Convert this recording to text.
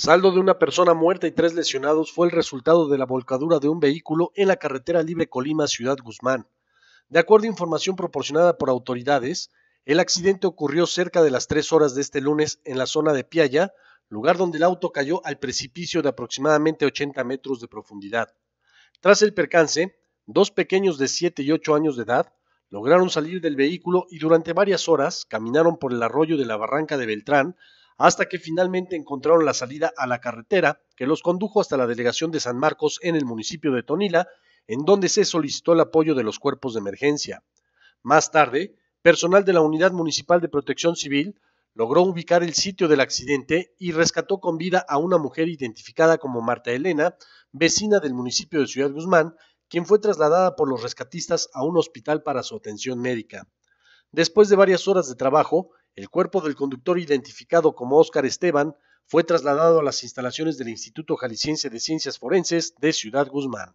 Saldo de una persona muerta y tres lesionados fue el resultado de la volcadura de un vehículo en la carretera libre Colima Ciudad Guzmán. De acuerdo a información proporcionada por autoridades, el accidente ocurrió cerca de las tres horas de este lunes en la zona de Piaya, lugar donde el auto cayó al precipicio de aproximadamente 80 metros de profundidad. Tras el percance, dos pequeños de 7 y 8 años de edad lograron salir del vehículo y durante varias horas caminaron por el arroyo de la barranca de Beltrán hasta que finalmente encontraron la salida a la carretera que los condujo hasta la delegación de San Marcos en el municipio de Tonila, en donde se solicitó el apoyo de los cuerpos de emergencia. Más tarde, personal de la Unidad Municipal de Protección Civil logró ubicar el sitio del accidente y rescató con vida a una mujer identificada como Marta Elena, vecina del municipio de Ciudad Guzmán, quien fue trasladada por los rescatistas a un hospital para su atención médica. Después de varias horas de trabajo, el cuerpo del conductor identificado como Óscar Esteban fue trasladado a las instalaciones del Instituto Jalisciense de Ciencias Forenses de Ciudad Guzmán.